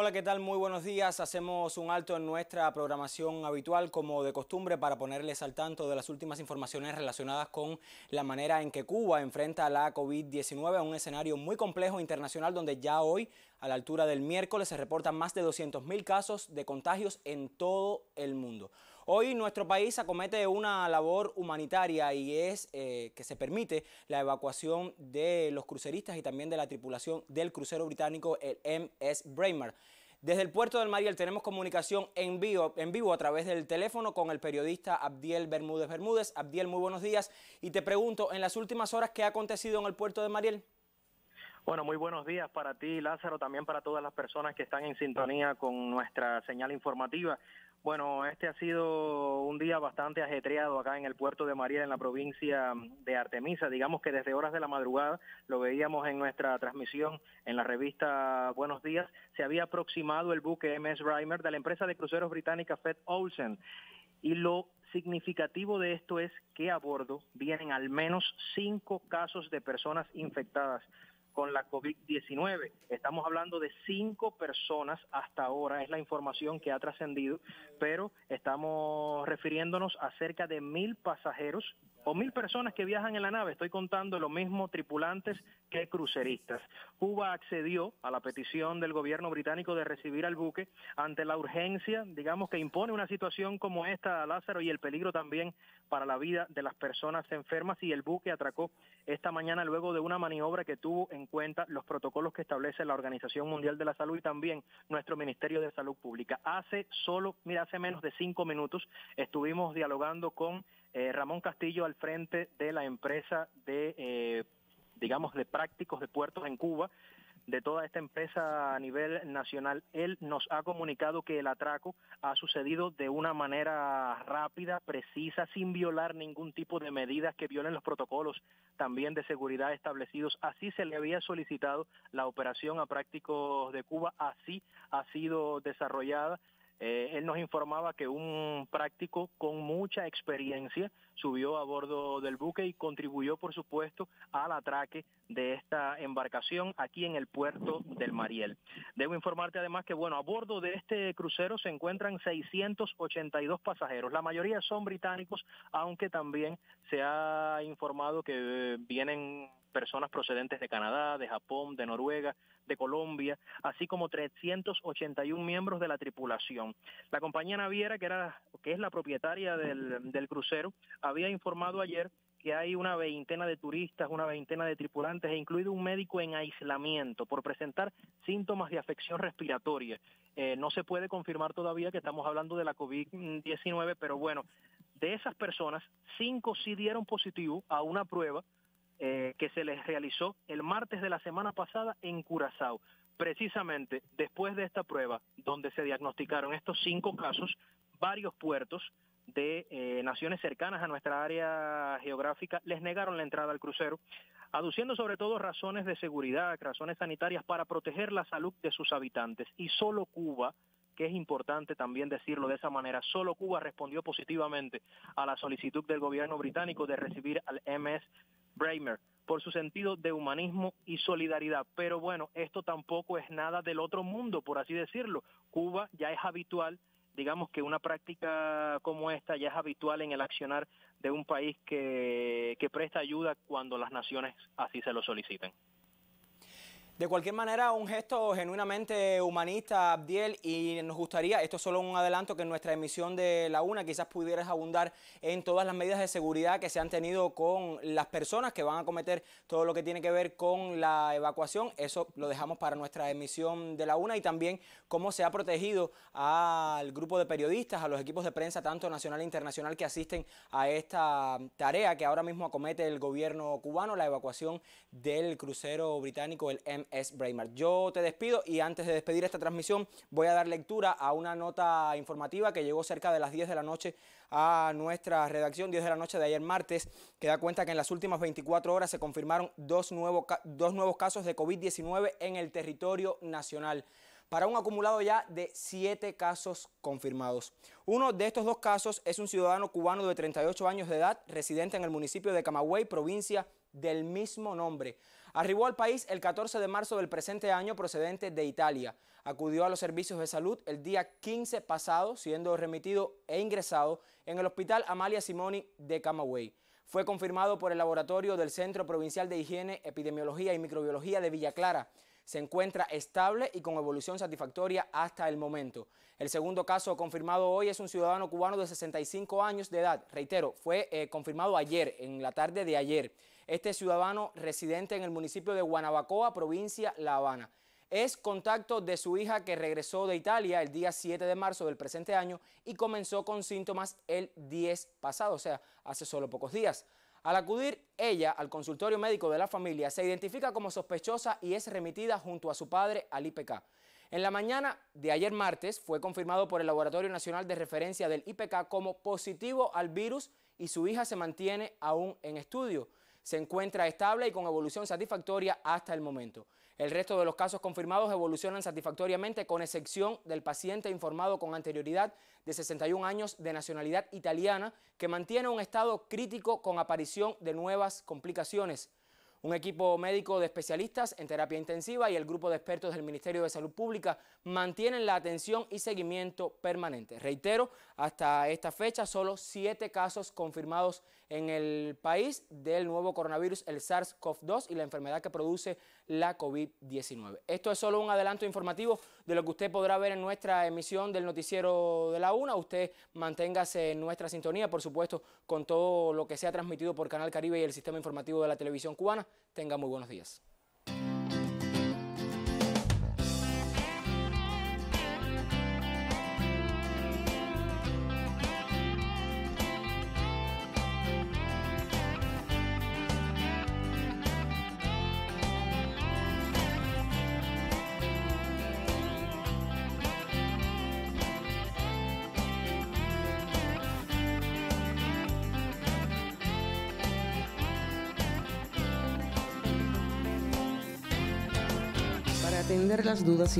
Hola, ¿qué tal? Muy buenos días. Hacemos un alto en nuestra programación habitual, como de costumbre, para ponerles al tanto de las últimas informaciones relacionadas con la manera en que Cuba enfrenta la COVID-19, un escenario muy complejo internacional donde ya hoy a la altura del miércoles se reportan más de 200.000 casos de contagios en todo el mundo. Hoy nuestro país acomete una labor humanitaria y es eh, que se permite la evacuación de los cruceristas y también de la tripulación del crucero británico el MS Bremer. Desde el puerto del Mariel tenemos comunicación en vivo, en vivo a través del teléfono con el periodista Abdiel Bermúdez Bermúdez. Abdiel, muy buenos días. Y te pregunto, en las últimas horas, ¿qué ha acontecido en el puerto de Mariel? Bueno, muy buenos días para ti, Lázaro, también para todas las personas que están en sintonía con nuestra señal informativa. Bueno, este ha sido un día bastante ajetreado acá en el puerto de María, en la provincia de Artemisa. Digamos que desde horas de la madrugada, lo veíamos en nuestra transmisión en la revista Buenos Días, se había aproximado el buque MS Reimer de la empresa de cruceros británica Fed Olsen. Y lo significativo de esto es que a bordo vienen al menos cinco casos de personas infectadas con la COVID-19. Estamos hablando de cinco personas hasta ahora, es la información que ha trascendido, pero estamos refiriéndonos a cerca de mil pasajeros o mil personas que viajan en la nave. Estoy contando lo mismo tripulantes que cruceristas. Cuba accedió a la petición del gobierno británico de recibir al buque ante la urgencia, digamos, que impone una situación como esta, Lázaro, y el peligro también para la vida de las personas enfermas. Y el buque atracó esta mañana luego de una maniobra que tuvo en cuenta los protocolos que establece la Organización Mundial de la Salud y también nuestro Ministerio de Salud Pública. Hace solo, mira, hace menos de cinco minutos estuvimos dialogando con eh, Ramón Castillo al frente de la empresa de, eh, digamos, de prácticos de puertos en Cuba, de toda esta empresa a nivel nacional. Él nos ha comunicado que el atraco ha sucedido de una manera rápida, precisa, sin violar ningún tipo de medidas que violen los protocolos también de seguridad establecidos. Así se le había solicitado la operación a prácticos de Cuba, así ha sido desarrollada eh, él nos informaba que un práctico con mucha experiencia subió a bordo del buque y contribuyó, por supuesto, al atraque de esta embarcación aquí en el puerto del Mariel. Debo informarte además que, bueno, a bordo de este crucero se encuentran 682 pasajeros. La mayoría son británicos, aunque también se ha informado que eh, vienen personas procedentes de Canadá, de Japón, de Noruega, de Colombia, así como 381 miembros de la tripulación. La compañía naviera, que, era, que es la propietaria del, crucero, había informado ayer que hay una veintena de turistas, una veintena de tripulantes e incluido un médico en aislamiento por presentar síntomas de afección respiratoria. Eh, no se puede confirmar todavía que estamos hablando de la COVID-19, pero bueno, de esas personas, cinco sí dieron positivo a una prueba eh, que se les realizó el martes de la semana pasada en Curazao precisamente después de esta prueba, donde se diagnosticaron estos cinco casos, varios puertos de eh, naciones cercanas a nuestra área geográfica les negaron la entrada al crucero, aduciendo sobre todo razones de seguridad, razones sanitarias para proteger la salud de sus habitantes. Y solo Cuba, que es importante también decirlo de esa manera, solo Cuba respondió positivamente a la solicitud del gobierno británico de recibir al MS Bremer por su sentido de humanismo y solidaridad. Pero bueno, esto tampoco es nada del otro mundo, por así decirlo. Cuba ya es habitual, digamos que una práctica como esta ya es habitual en el accionar de un país que, que presta ayuda cuando las naciones así se lo soliciten. De cualquier manera, un gesto genuinamente humanista, Abdiel, y nos gustaría, esto es solo un adelanto, que en nuestra emisión de la una quizás pudieras abundar en todas las medidas de seguridad que se han tenido con las personas que van a cometer todo lo que tiene que ver con la evacuación. Eso lo dejamos para nuestra emisión de la una y también cómo se ha protegido al grupo de periodistas, a los equipos de prensa, tanto nacional e internacional, que asisten a esta tarea que ahora mismo acomete el gobierno cubano, la evacuación del crucero británico, el M es Yo te despido y antes de despedir esta transmisión voy a dar lectura a una nota informativa que llegó cerca de las 10 de la noche a nuestra redacción, 10 de la noche de ayer martes, que da cuenta que en las últimas 24 horas se confirmaron dos, dos nuevos casos de COVID-19 en el territorio nacional para un acumulado ya de siete casos confirmados. Uno de estos dos casos es un ciudadano cubano de 38 años de edad, residente en el municipio de Camagüey, provincia de del mismo nombre. Arribó al país el 14 de marzo del presente año procedente de Italia. Acudió a los servicios de salud el día 15 pasado, siendo remitido e ingresado en el Hospital Amalia Simoni de Camagüey. Fue confirmado por el laboratorio del Centro Provincial de Higiene, Epidemiología y Microbiología de Villa Clara se encuentra estable y con evolución satisfactoria hasta el momento. El segundo caso confirmado hoy es un ciudadano cubano de 65 años de edad. Reitero, fue eh, confirmado ayer, en la tarde de ayer este ciudadano residente en el municipio de Guanabacoa, provincia La Habana. Es contacto de su hija que regresó de Italia el día 7 de marzo del presente año y comenzó con síntomas el 10 pasado, o sea, hace solo pocos días. Al acudir ella al consultorio médico de la familia, se identifica como sospechosa y es remitida junto a su padre al IPK. En la mañana de ayer martes fue confirmado por el Laboratorio Nacional de Referencia del IPK como positivo al virus y su hija se mantiene aún en estudio se encuentra estable y con evolución satisfactoria hasta el momento. El resto de los casos confirmados evolucionan satisfactoriamente con excepción del paciente informado con anterioridad de 61 años de nacionalidad italiana que mantiene un estado crítico con aparición de nuevas complicaciones. Un equipo médico de especialistas en terapia intensiva y el grupo de expertos del Ministerio de Salud Pública mantienen la atención y seguimiento permanente. Reitero, hasta esta fecha solo siete casos confirmados en el país del nuevo coronavirus, el SARS-CoV-2 y la enfermedad que produce la COVID-19. Esto es solo un adelanto informativo de lo que usted podrá ver en nuestra emisión del noticiero de la una. Usted manténgase en nuestra sintonía, por supuesto, con todo lo que sea transmitido por Canal Caribe y el sistema informativo de la televisión cubana. Tenga muy buenos días. atender las dudas y